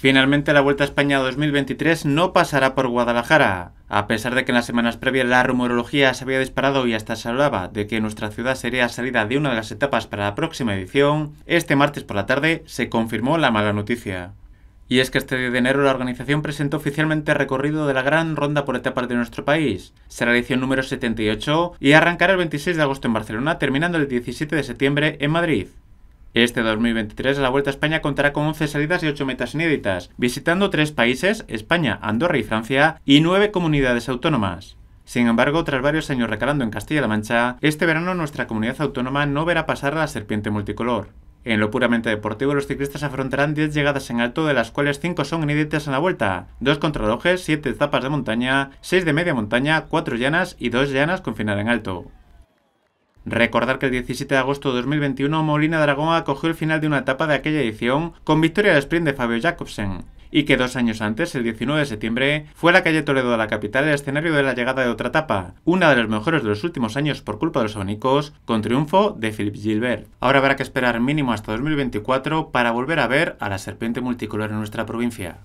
Finalmente, la Vuelta a España 2023 no pasará por Guadalajara, a pesar de que en las semanas previas la rumorología se había disparado y hasta se hablaba de que nuestra ciudad sería salida de una de las etapas para la próxima edición, este martes por la tarde se confirmó la mala noticia. Y es que este día de enero la organización presentó oficialmente el recorrido de la gran ronda por etapas de nuestro país. Será edición número 78 y arrancará el 26 de agosto en Barcelona, terminando el 17 de septiembre en Madrid. Este 2023 la Vuelta a España contará con 11 salidas y 8 metas inéditas, visitando 3 países, España, Andorra y Francia, y 9 comunidades autónomas. Sin embargo, tras varios años recalando en Castilla-La Mancha, este verano nuestra comunidad autónoma no verá pasar a la serpiente multicolor. En lo puramente deportivo, los ciclistas afrontarán 10 llegadas en alto, de las cuales 5 son inéditas en la vuelta, 2 contrarrojes, 7 etapas de montaña, 6 de media montaña, 4 llanas y 2 llanas con final en alto. Recordar que el 17 de agosto de 2021 Molina Dragón acogió el final de una etapa de aquella edición con victoria al sprint de Fabio Jacobsen y que dos años antes, el 19 de septiembre, fue la calle Toledo a la capital el escenario de la llegada de otra etapa, una de las mejores de los últimos años por culpa de los abanicos, con triunfo de Philippe Gilbert. Ahora habrá que esperar mínimo hasta 2024 para volver a ver a la serpiente multicolor en nuestra provincia.